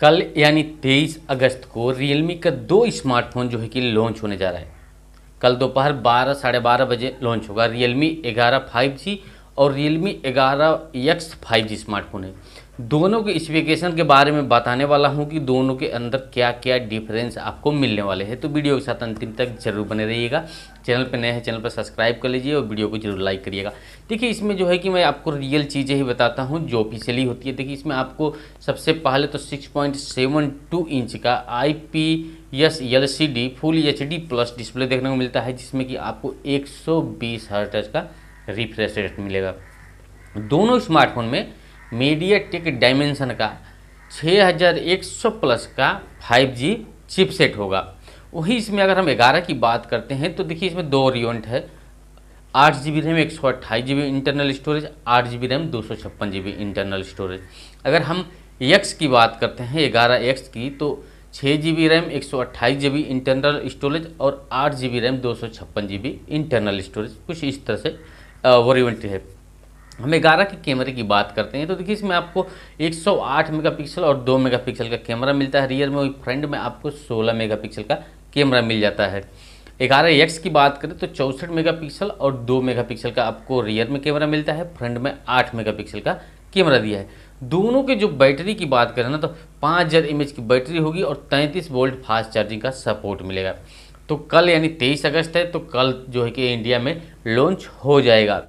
कल यानी 23 अगस्त को रियलमी का दो स्मार्टफोन जो है कि लॉन्च होने जा रहा है कल दोपहर बारह साढ़े बारह बजे लॉन्च होगा रियलमी ग्यारह फाइव जी और Realme Realme five G smartphone है दोनों के स्पेसिफिकेशन के बारे में बताने वाला हूं कि दोनों के अंदर क्या क्या डिफरेंस आपको मिलने वाले हैं तो वीडियो के साथ अंतिम तक जरूर बने रहिएगा चैनल पर नए हैं चैनल पर सब्सक्राइब कर लीजिए और वीडियो को जरूर लाइक करिएगा देखिए इसमें जो है कि मैं आपको रियल चीज़ें ही बताता हूँ जो ऑफिशियली होती है देखिए इसमें आपको सबसे पहले तो सिक्स इंच का I P S L C D full H D plus display देखने को मिलता है जिसमें कि आपको एक सौ बीस का रिफ्रेश रेट मिलेगा दोनों स्मार्टफोन में मीडिया टेक डायमेंशन का 6100 प्लस का 5G चिपसेट होगा वही इसमें अगर हम 11 की बात करते हैं तो देखिए इसमें दो ओरियंट है आठ जी बी रैम एक सौ अट्ठाईस जी बी इंटरनल स्टोरेज आठ जी बी रैम दो सौ छप्पन जी बी इंटरनल स्टोरेज अगर हम एक्स की बात करते हैं ग्यारह एक्स की तो छः जी बी रैम एक सौ अट्ठाईस जी बी इंटरनल स्टोरेज और आठ जी बी रैम दो सौ छप्पन जी बी इंटरनल स्टोरेज कुछ इस तरह से वॉरेंटी है हम ग्यारह के कैमरे की बात करते हैं तो देखिए इसमें आपको 108 मेगापिक्सल और 2 मेगापिक्सल का कैमरा मिलता है रियर में और फ्रंट में आपको 16 मेगापिक्सल का कैमरा मिल जाता है ग्यारह एक्स की बात करें तो चौंसठ मेगापिक्सल और 2 मेगापिक्सल का आपको रियर में कैमरा मिलता है फ्रंट में 8 मेगापिक्सल का कैमरा दिया है दोनों के जो बैटरी की बात करें ना तो पाँच हज़ार की बैटरी होगी और 33 वोल्ट फास्ट चार्जिंग का सपोर्ट मिलेगा तो कल यानी तेईस अगस्त है तो कल जो है कि इंडिया में लॉन्च हो जाएगा